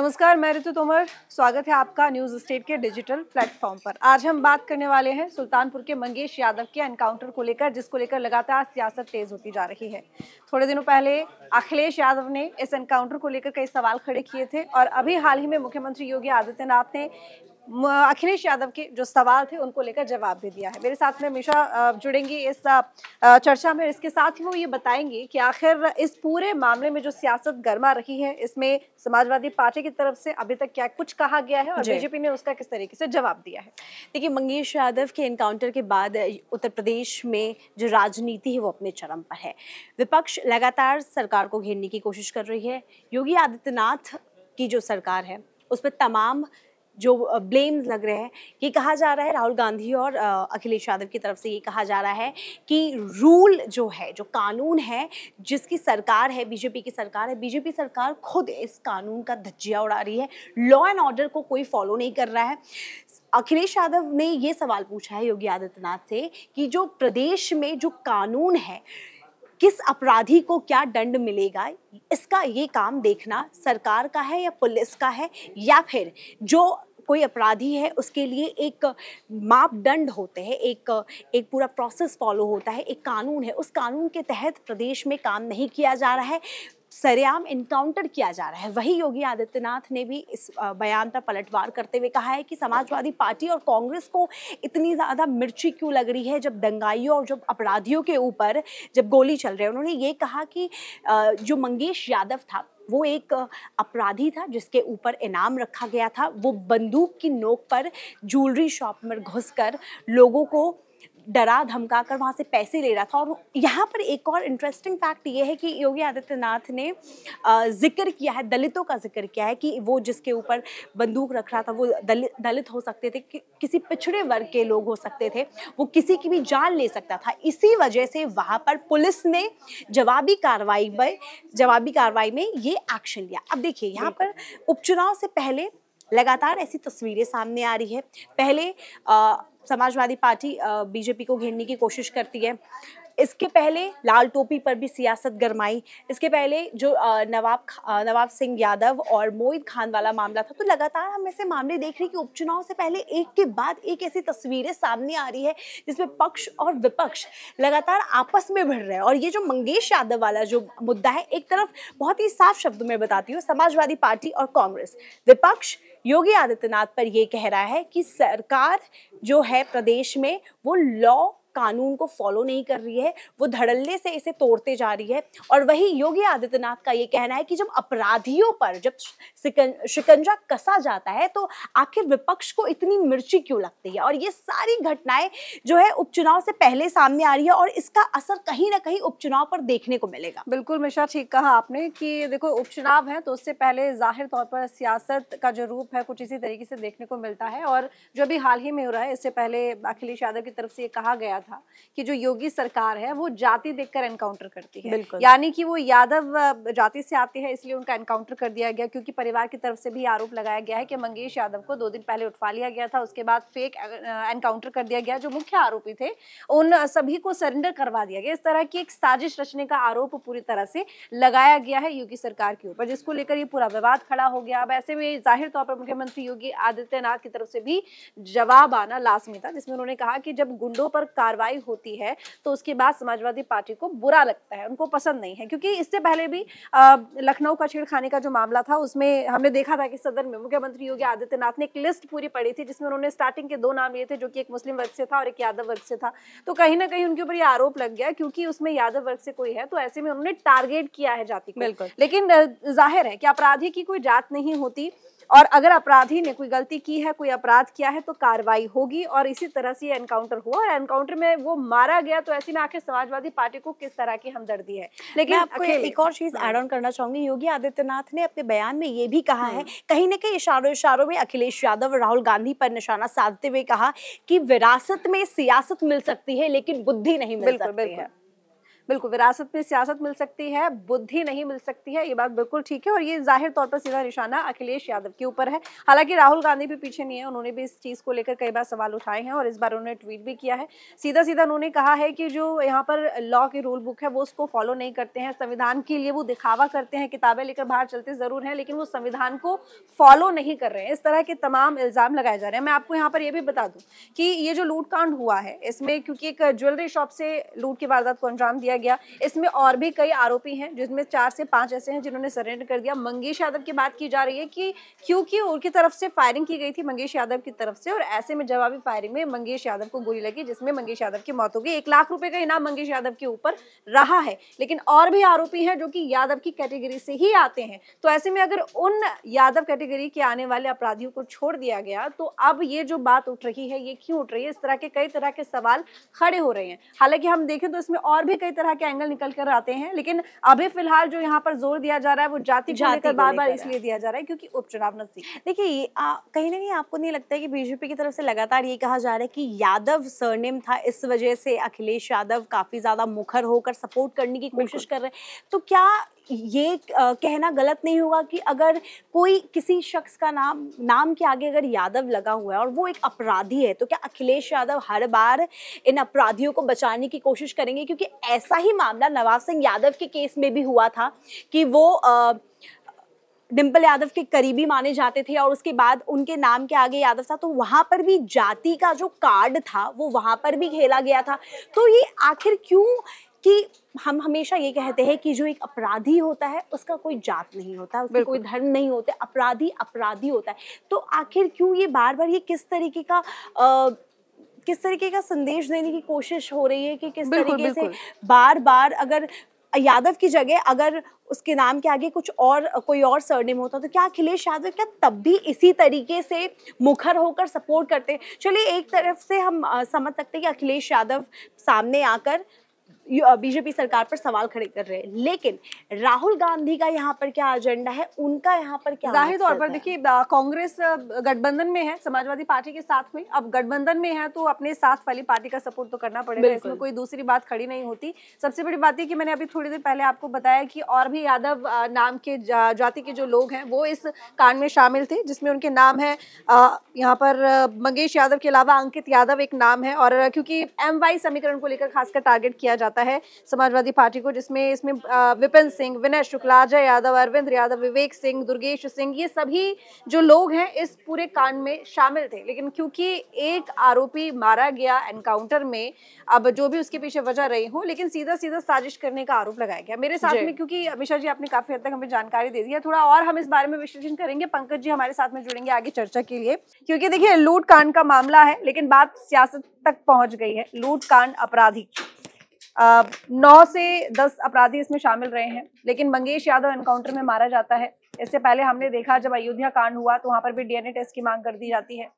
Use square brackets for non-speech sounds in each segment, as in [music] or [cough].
नमस्कार मैं ऋतु तोमर स्वागत है आपका न्यूज स्टेट के डिजिटल प्लेटफॉर्म पर आज हम बात करने वाले हैं सुल्तानपुर के मंगेश यादव के एनकाउंटर को लेकर जिसको लेकर लगातार सियासत तेज होती जा रही है थोड़े दिनों पहले अखिलेश यादव ने इस एनकाउंटर को लेकर कई सवाल खड़े किए थे और अभी हाल ही में मुख्यमंत्री योगी आदित्यनाथ ने अखिलेश यादव के जो सवाल थे उनको लेकर जवाब भी दिया है मेरे साथ में हमेशा जुड़ेंगी इस चर्चा में इसके साथ ही वो ये बताएंगे कि आखिर इस पूरे मामले में जो सियासत गर्मा रही है इसमें समाजवादी पार्टी की तरफ से अभी तक क्या कुछ कहा गया है और बीजेपी ने उसका किस तरीके से जवाब दिया है देखिए मंगेश यादव के इनकाउंटर के बाद उत्तर प्रदेश में जो राजनीति है वो अपने चरम पर है विपक्ष लगातार सरकार को घेरने की कोशिश कर रही है योगी आदित्यनाथ की जो सरकार है उस पर तमाम जो ब्लेम्स लग रहे हैं ये कहा जा रहा है राहुल गांधी और अखिलेश यादव की तरफ से ये कहा जा रहा है कि रूल जो है जो कानून है जिसकी सरकार है बीजेपी की सरकार है बीजेपी सरकार खुद इस कानून का धज्जिया उड़ा रही है लॉ एंड ऑर्डर को कोई फॉलो नहीं कर रहा है अखिलेश यादव ने ये सवाल पूछा है योगी आदित्यनाथ से कि जो प्रदेश में जो कानून है किस अपराधी को क्या दंड मिलेगा इसका ये काम देखना सरकार का है या पुलिस का है या फिर जो कोई अपराधी है उसके लिए एक मापदंड होते हैं एक एक पूरा प्रोसेस फॉलो होता है एक कानून है उस कानून के तहत प्रदेश में काम नहीं किया जा रहा है सरेआम इनकाउंटर किया जा रहा है वही योगी आदित्यनाथ ने भी इस बयान पर पलटवार करते हुए कहा है कि समाजवादी पार्टी और कांग्रेस को इतनी ज़्यादा मिर्ची क्यों लग रही है जब दंगाइयों और जब अपराधियों के ऊपर जब गोली चल रही है उन्होंने ये कहा कि जो मंगेश यादव था वो एक अपराधी था जिसके ऊपर इनाम रखा गया था वो बंदूक की नोक पर ज्वेलरी शॉप में घुसकर लोगों को डरा धमका कर वहाँ से पैसे ले रहा था और यहाँ पर एक और इंटरेस्टिंग फैक्ट ये है कि योगी आदित्यनाथ ने जिक्र किया है दलितों का जिक्र किया है कि वो जिसके ऊपर बंदूक रख रहा था वो दलित दलित हो सकते थे कि, किसी पिछड़े वर्ग के लोग हो सकते थे वो किसी की भी जान ले सकता था इसी वजह से वहाँ पर पुलिस ने जवाबी कार्रवाई में जवाबी कार्रवाई में ये एक्शन लिया अब देखिए यहाँ पर उपचुनाव से पहले लगातार ऐसी तस्वीरें सामने आ रही है पहले आ, समाजवादी पार्टी बीजेपी को घेरने की कोशिश करती है इसके पहले लाल टोपी पर भी सियासत गरमाई इसके पहले जो नवाब नवाब सिंह यादव और मोहित खान वाला मामला था तो लगातार हम ऐसे मामले देख रहे हैं कि उपचुनाव से पहले एक के बाद एक ऐसी तस्वीरें सामने आ रही है जिसमें पक्ष और विपक्ष लगातार आपस में भिड़ रहे हैं और ये जो मंगेश यादव वाला जो मुद्दा है एक तरफ बहुत ही साफ शब्द में बताती हूँ समाजवादी पार्टी और कांग्रेस विपक्ष योगी आदित्यनाथ पर यह कह रहा है कि सरकार जो है प्रदेश में वो लॉ कानून को फॉलो नहीं कर रही है वो धड़ल्ले से इसे तोड़ते जा रही है और वही योगी आदित्यनाथ का ये कहना है कि जब अपराधियों पर जब शिकंजा कसा जाता है तो आखिर विपक्ष को इतनी मिर्ची क्यों लगती है और ये सारी घटनाएं जो है उपचुनाव से पहले सामने आ रही है और इसका असर कहीं ना कहीं उपचुनाव पर देखने को मिलेगा बिल्कुल मिश्रा ठीक कहा आपने कि देखो उपचुनाव है तो उससे पहले जाहिर तौर पर सियासत का जो रूप है कुछ इसी तरीके से देखने को मिलता है और जो अभी हाल ही में हो रहा है इससे पहले अखिलेश यादव की तरफ से ये कहा गया था था कि जो योगी सरकार है वो जाति देखकर एनकाउंटर करती है यानी कि वो यादव जाति से आते हैं इसलिए उनका एनकाउंटर कर दिया गया क्योंकि परिवार की तरफ से भी आरोप लगाया गया है कि मंगेश यादव को दो दिन पहले उठवा लिया गया था उसके बाद फेक एनकाउंटर कर दिया गया जो मुख्य आरोपी थे उन सभी को सरेंडर करवा दिया गया इस तरह की एक साजिश रचने का आरोप पूरी तरह से लगाया गया है योगी सरकार के ऊपर जिसको लेकर ये पूरा विवाद खड़ा हो गया अब ऐसे में जाहिर तौर पर मुख्यमंत्री योगी आदित्यनाथ की तरफ से भी जवाब आना लाजमी था जिसमें उन्होंने कहा कि जब गुंडों पर कार्रवाई कार्रवाई होती है तो उसके बाद समाजवादी पार्टी को बुरा लगता है उनको पसंद नहीं है क्योंकि इससे पहले भी लखनऊ का छेड़खाने का जो मामला था उसमें हमने देखा था कि सदन में मुख्यमंत्री योगी आदित्यनाथ ने एक लिस्ट पूरी पड़ी थी जिसमें उन्होंने स्टार्टिंग के दो नाम लिए थे जो कि एक मुस्लिम वर्ग से था और एक यादव वर्ग से था तो कहीं ना कहीं उनके ऊपर ये आरोप लग गया क्योंकि उसमें यादव वर्ग से कोई है तो ऐसे में उन्होंने टारगेट किया है जाति को लेकिन जाहिर है कि अपराधी की कोई जात नहीं होती और अगर अपराधी ने कोई गलती की है कोई अपराध किया है तो कार्रवाई होगी और इसी तरह से एनकाउंटर हुआ और एनकाउंटर में वो मारा गया तो ऐसी ना आखिर समाजवादी पार्टी को किस तरह की हमदर्दी है लेकिन आपको एक और चीज एड ऑन करना चाहूंगी योगी आदित्यनाथ ने अपने बयान में ये भी कहा है हाँ। कहीं ना कहीं इशारों इशारों में अखिलेश यादव और राहुल गांधी पर निशाना साधते हुए कहा कि विरासत में सियासत मिल सकती है लेकिन बुद्धि नहीं मिल सकती है बिल्कुल विरासत में सियासत मिल सकती है बुद्धि नहीं मिल सकती है ये बात बिल्कुल ठीक है और ये जाहिर तौर पर सीधा निशाना अखिलेश यादव के ऊपर है हालांकि राहुल गांधी भी पीछे नहीं है उन्होंने भी इस चीज़ को लेकर कई बार सवाल उठाए हैं और इस बार उन्होंने ट्वीट भी किया है सीधा सीधा उन्होंने कहा है कि जो यहाँ पर लॉ की रूल बुक है वो उसको फॉलो नहीं करते हैं संविधान के लिए वो दिखावा करते हैं किताबें लेकर बाहर चलते ज़रूर हैं लेकिन वो संविधान को फॉलो नहीं कर रहे हैं इस तरह के तमाम इल्ज़ाम लगाए जा रहे हैं मैं आपको यहाँ पर यह भी बता दूँ कि ये जो लूटकांड हुआ है इसमें क्योंकि एक ज्वेलरी शॉप से लूट की वारदात को अंजाम दिया किया गया इसमें और भी कई आरोपी हैं जिसमें चार से पांच ऐसे हैं जिन्होंने सरेंडर कर दिया मंगेश यादव की बात की जा रही है कि क्योंकि उनकी तरफ से फायरिंग की गई थी मंगेश यादव की तरफ से और ऐसे में जवाबी फायरिंग में मंगेश यादव को गोली लगी जिसमें मंगेश यादव की मौत हो गई एक लाख रुपए का इनाम मंगेश यादव के ऊपर रहा है लेकिन और भी आरोपी हैं जो कि यादव की कैटेगरी से ही आते हैं तो ऐसे में अगर उन यादव कैटेगरी के आने वाले अपराधियों को छोड़ दिया गया तो अब ये जो बात उठ रही है ये क्यों उठ रही है इस तरह के कई तरह के सवाल खड़े हो रहे हैं हालांकि हम देखें तो इसमें और भी कई तरह तरह के एंगल निकल कर आते हैं लेकिन अभी फिलहाल जो यहाँ पर जोर दिया जा रहा है वो जाति को लेकर बार बार इसलिए दिया जा रहा है क्योंकि उपचुनाव नजदीक देखिए कहीं ना कहीं आपको नहीं लगता है कि बीजेपी की तरफ से लगातार ये कहा जा रहा है कि यादव सरनेम था इस वजह से अखिलेश यादव काफी ज्यादा मुखर होकर सपोर्ट करने की कोशिश कर रहे हैं तो क्या ये कहना गलत नहीं होगा कि अगर कोई किसी शख्स का नाम नाम के आगे अगर यादव लगा हुआ है और वो एक अपराधी है तो क्या अखिलेश यादव हर बार इन अपराधियों को बचाने की कोशिश करेंगे क्योंकि ऐसा ऐसा ही मामला नवाब सिंह यादव के केस में भी हुआ था कि वो आ, डिम्पल यादव के करीबी माने जाते थे और उसके बाद उनके नाम के आगे यादव था तो वहाँ पर भी जाति का जो कार्ड था वो वहाँ पर भी खेला गया था तो ये आखिर क्यों कि हम हमेशा ये कहते हैं कि जो एक अपराधी होता है उसका कोई जात नहीं होता उसका कोई धर्म नहीं होता अपराधी अपराधी होता है तो आखिर क्यों ये बार बार ये किस तरीके का आ, किस तरीके का संदेश देने की कोशिश हो रही है कि किस बिल्कुल, तरीके बिल्कुल. से बार बार अगर यादव की जगह अगर उसके नाम के आगे कुछ और कोई और सरनेम होता तो क्या अखिलेश यादव क्या तब भी इसी तरीके से मुखर होकर सपोर्ट करते चलिए एक तरफ से हम समझ सकते हैं कि अखिलेश यादव सामने आकर बीजेपी सरकार पर सवाल खड़े कर रहे हैं लेकिन राहुल गांधी का यहाँ पर क्या एजेंडा है उनका यहाँ पर क्या जाहिर तौर पर देखिए कांग्रेस गठबंधन में है समाजवादी पार्टी के साथ में अब गठबंधन में है तो अपने साथ वाली पार्टी का सपोर्ट तो करना पड़ेगा इसमें कोई दूसरी बात खड़ी नहीं होती सबसे बड़ी बात यह कि मैंने अभी थोड़ी देर पहले आपको बताया कि और भी यादव नाम के जाति के जो लोग हैं वो इस कांड में शामिल थे जिसमें उनके नाम है यहाँ पर मंगेश यादव के अलावा अंकित यादव एक नाम है और क्योंकि एम समीकरण को लेकर खासकर टारगेट किया जाता जाता है समाजवादी पार्टी को जिसमें इसमें विपिन सिंह विनय शुक्ला अजय यादव अरविंद यादव विवेक सिंह दुर्गेश सिंह ये सभी जो लोग हैं इस पूरे कांड में शामिल थे लेकिन क्योंकि एक आरोपी मारा गया एनकाउंटर में अब जो भी उसके पीछे वजह रही हो लेकिन सीधा सीधा साजिश करने का आरोप लगाया गया मेरे साथ में क्योंकि अमिशा जी आपने काफी हद तक हमें जानकारी दे दी है थोड़ा और हम इस बारे में विश्लेषण करेंगे पंकज जी हमारे साथ में जुड़ेंगे आगे चर्चा के लिए क्योंकि देखिए लूट कांड का मामला है लेकिन बात सियासत तक पहुंच गई है लूट कांड अपराधी नौ से दस अपराधी इसमें शामिल रहे हैं लेकिन मंगेश यादव एनकाउंटर में मारा जाता है इससे पहले हमने देखा जब अयोध्या कांड हुआ तो वहां पर भी डीएनए टेस्ट की मांग कर दी जाती है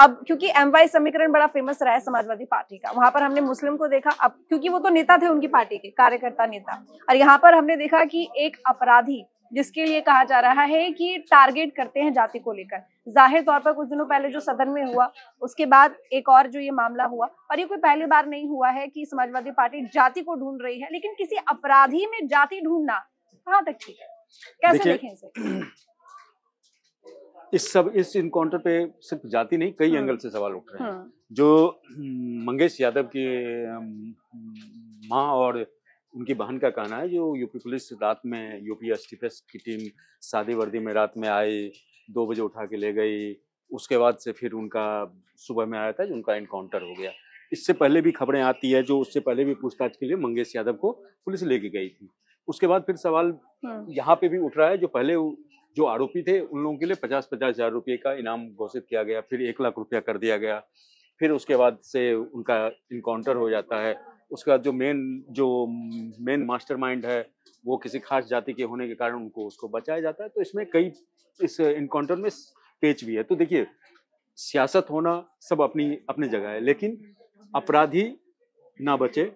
अब क्योंकि एम वाई समीकरण बड़ा फेमस रहा है समाजवादी पार्टी का वहां पर हमने मुस्लिम को देखा अब क्योंकि वो तो नेता थे उनकी पार्टी के कार्यकर्ता नेता और यहाँ पर हमने देखा कि एक अपराधी जिसके लिए कहा जा रहा है कि टारगेट करते हैं जाति को लेकर जाहिर तौर पर कुछ दिनों पहले जो सदन में हुआ उसके बाद एक और जो ये मामला हुआ और ये कोई पहली बार नहीं हुआ है कि समाजवादी पार्टी जाति को ढूंढ रही है लेकिन किसी अपराधी में जाति ढूंढना कहाँ तक ठीक है कैसे देखें इसे इस सब इस इनकाउंटर पे सिर्फ जाति नहीं कई एंगल हाँ। से सवाल उठ रहे हैं हाँ। जो हम्म, मंगेश यादव की हम्म, माँ और उनकी बहन का कहना है जो यूपी पुलिस रात में यूपी एस की टीम सादी वर्दी में रात में आई दो बजे उठा के ले गई उसके बाद से फिर उनका सुबह में आया था जो उनका इनकाउंटर हो गया इससे पहले भी खबरें आती है जो उससे पहले भी पूछताछ के लिए मंगेश यादव को पुलिस लेके गई थी उसके बाद फिर सवाल हाँ। यहाँ पे भी उठ रहा है जो पहले जो आरोपी थे उन लोगों के लिए पचास पचास हजार रुपये का इनाम घोषित किया गया फिर एक लाख रुपया कर दिया गया फिर उसके बाद से उनका इनकाउंटर हो जाता है उसका जो मेन जो मेन मास्टरमाइंड है वो किसी खास जाति के होने के कारण उनको उसको बचाया जाता है तो इसमें कई इस इनकाउंटर में पेच भी है तो देखिए सियासत होना सब अपनी अपनी जगह है लेकिन अपराधी ना बचे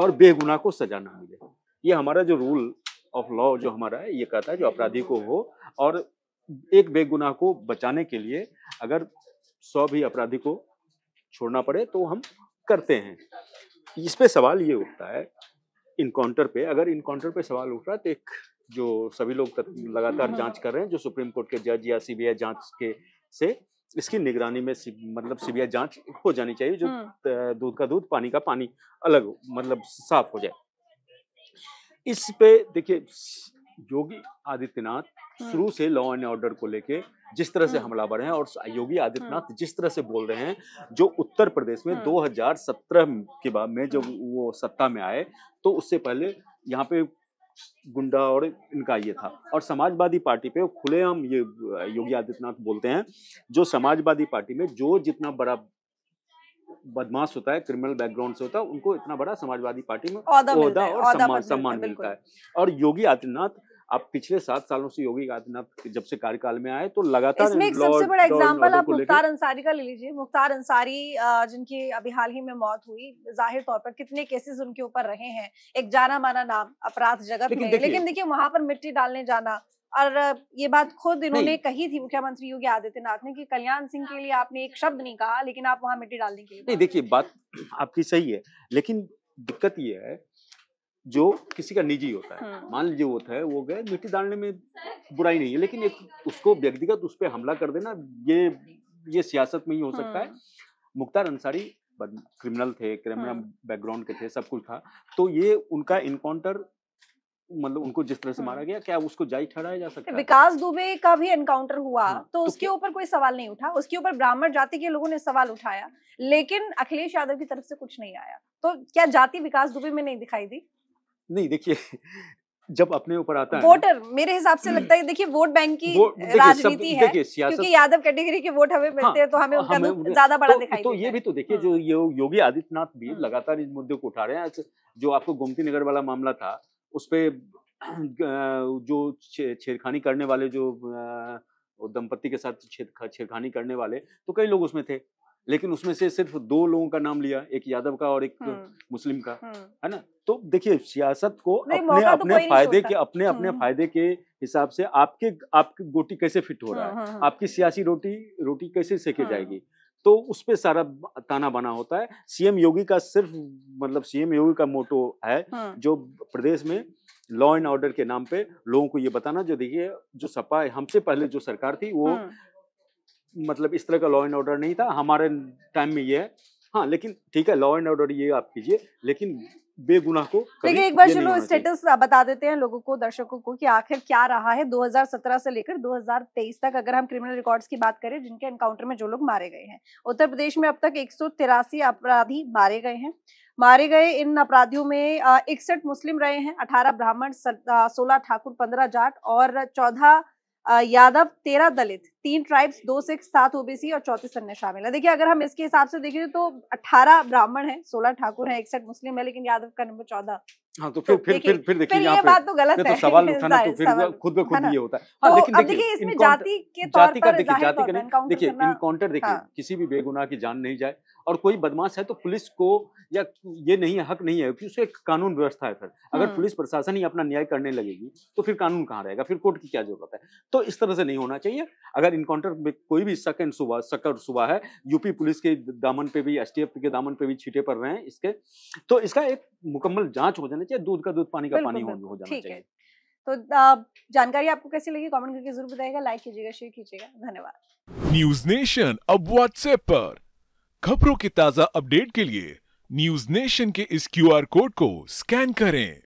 और बेगुनाह को सजा ना मिले ये हमारा जो रूल ऑफ लॉ जो हमारा है ये कहता है जो अपराधी को हो और एक बेगुनाह को बचाने के लिए अगर सौ भी अपराधी को छोड़ना पड़े तो हम करते हैं इस पे सवाल ये उठता है इनकाउंटर पे अगर इनकाउंटर पे सवाल उठ रहा है तो एक जो सभी लोग लगातार जांच कर रहे हैं जो सुप्रीम कोर्ट के जज या सीबीआई जांच के से इसकी निगरानी में मतलब सीबीआई जांच हो जानी चाहिए जो हम्म। दूध का दूध पानी का पानी अलग मतलब साफ हो जाए इस पे देखिए योगी आदित्यनाथ हम्म। शुरू से लॉ एंड ऑर्डर को लेके जिस तरह से हाँ। हमलावर हैं और हाँ। योगी आदित्यनाथ हाँ। जिस तरह से बोल रहे हैं जो उत्तर प्रदेश में 2017 के बाद में जब वो सत्ता में आए तो उससे पहले यहाँ पे गुंडा और इनका ये था और समाजवादी पार्टी पे खुले हम ये योगी आदित्यनाथ बोलते हैं जो समाजवादी पार्टी में जो जितना बड़ा बदमाश होता है क्रिमिनल बैकग्राउंड से होता है उनको इतना बड़ा समाजवादी पार्टी में और सम्मान मिलता है और योगी आदित्यनाथ आप पिछले सात सालों से योगी आदित्यनाथ जब से कार्यकाल में आए तो लगातार इसमें एक सबसे बड़ा एग्जांपल आप मुख्तार अंसारी का ले लीजिए मुख्तार अंसारी जिनकी अभी हाल ही में मौत हुई जाहिर तौर पर कितने केसेस उनके ऊपर रहे हैं एक जाना माना नाम अपराध जगत में लेकिन देखिए वहां पर मिट्टी डालने जाना और ये बात खुद इन्होंने कही थी मुख्यमंत्री योगी आदित्यनाथ ने कि कल्याण सिंह के लिए आपने एक शब्द नहीं कहा लेकिन आप वहां मिट्टी डालने के लिए नहीं देखिए बात आपकी सही है लेकिन दिक्कत ये है जो किसी का निजी होता है हाँ। मान लीजिए वो है वो गए मिट्टी डालने में बुराई नहीं है लेकिन एक उसको व्यक्तिगत उस पर हमला कर देना ये ये सियासत में ही हो सकता है हाँ। मुख्तार अंसारी क्रिमिनल थे क्रिमिनल बैकग्राउंड हाँ। के थे सब कुछ था तो ये उनका इनकाउंटर मतलब उनको जिस तरह से मारा गया क्या उसको जाय ठहराया जा सकता है विकास दुबे का भी एनकाउंटर हुआ तो, तो उसके ऊपर कोई सवाल नहीं उठा उसके ऊपर ब्राह्मण जाति के लोगों ने सवाल उठाया लेकिन अखिलेश यादव की तरफ से कुछ नहीं आया तो क्या जाति विकास दुबे में नहीं दिखाई दी नहीं देखिए जब अपने ऊपर आता है वोटर मेरे हिसाब से लगता हम्म। है देखिए वोट बैंक की राजनीति है क्योंकि यादव कैटेगरी के वोट हमें हाँ, मिलते हैं तो हमें उनका तो ज्यादा बड़ा तो, दिखाई तो ये भी तो देखिए हाँ। जो ये योगी आदित्यनाथ भी हाँ। लगातार इस मुद्दे को उठा रहे हैं जो आपको गोमती नगर वाला मामला था उस पर जो छेड़खानी करने वाले जो दंपत्ति के साथ छेड़खानी करने वाले तो कई लोग उसमें थे लेकिन उसमें से सिर्फ दो लोगों का नाम लिया एक यादव का और एक हम्म। मुस्लिम का हम्म। है ना तो देखिए सियासत को अपने तो अपने तो फायदे के अपने अपने हम्म। फायदे के हिसाब से आपके आपकी गोटी कैसे फिट हो रहा हाँ, है हाँ, हाँ। आपकी सियासी रोटी रोटी कैसे सेके जाएगी तो उस पर सारा ताना बना होता है सीएम योगी का सिर्फ मतलब सीएम योगी का मोटो है जो प्रदेश में लॉ एंड ऑर्डर के नाम पे लोगों को ये बताना जो देखिए जो सपा हमसे पहले जो सरकार थी वो मतलब इस तरह का लॉ एंड ऑर्डर नहीं था हमारे टाइम में ये है हाँ लेकिन ठीक है लॉ एंड ऑर्डर ये आप कीजिए लेकिन बेगुनाह को लेकिन एक बार चलो स्टेटस बता देते हैं लोगों को दर्शकों को कि आखिर क्या रहा है 2017 से लेकर 2023 तक अगर हम क्रिमिनल रिकॉर्ड्स की बात करें जिनके एनकाउंटर में जो लोग मारे गए हैं उत्तर प्रदेश में अब तक एक अपराधी मारे गए हैं मारे गए इन अपराधियों में इकसठ मुस्लिम रहे हैं अठारह ब्राह्मण सोलह ठाकुर पंद्रह जाट और चौदह यादव तेरह दलित तीन ट्राइब्स दो सिख सात ओबीसी और चौतीस अन्य शामिल है देखिए अगर हम इसके हिसाब से देखें तो अठारह ब्राह्मण है सोलह ठाकुर है इकसठ मुस्लिम है लेकिन यादव का नंबर चौदह हाँ तो फिर फिर तो फिर फिर देखिए ये बात तो गलत तो है तो सवाल उठाना तो [laughs] फिर खुद ब खुद ये होता है तो हाँ, लेकिन देखिए इसमें जाति के जाति का देखिए जाति का देखिए इनकाउंटर देखिए हाँ। किसी भी बेगुनाह की जान नहीं जाए और कोई बदमाश है तो पुलिस को या ये नहीं हक नहीं है कि एक कानून व्यवस्था है फिर अगर हम्म। पुलिस प्रशासन ही अपना न्याय करने लगेगी तो फिर कानून कहाँ रहेगा फिर कोर्ट की क्या जरूरत है तो इस तरह से नहीं होना चाहिए अगर अगर इनकाउंटर में कोई भी शक एंड सुबह शक और सुबह है यूपी पुलिस के दामन पे भी एस के दामन पे भी छीटे पड़ रहे हैं इसके तो इसका एक मुकम्मल जांच हो जाना चाहिए दूध का दूध पानी का पानी हो, जाना चाहिए तो जानकारी आपको कैसी लगी कमेंट करके जरूर बताइएगा लाइक कीजिएगा शेयर कीजिएगा धन्यवाद न्यूज नेशन अब व्हाट्सएप पर खबरों के ताजा अपडेट के लिए न्यूज नेशन के इस क्यूआर कोड को स्कैन करें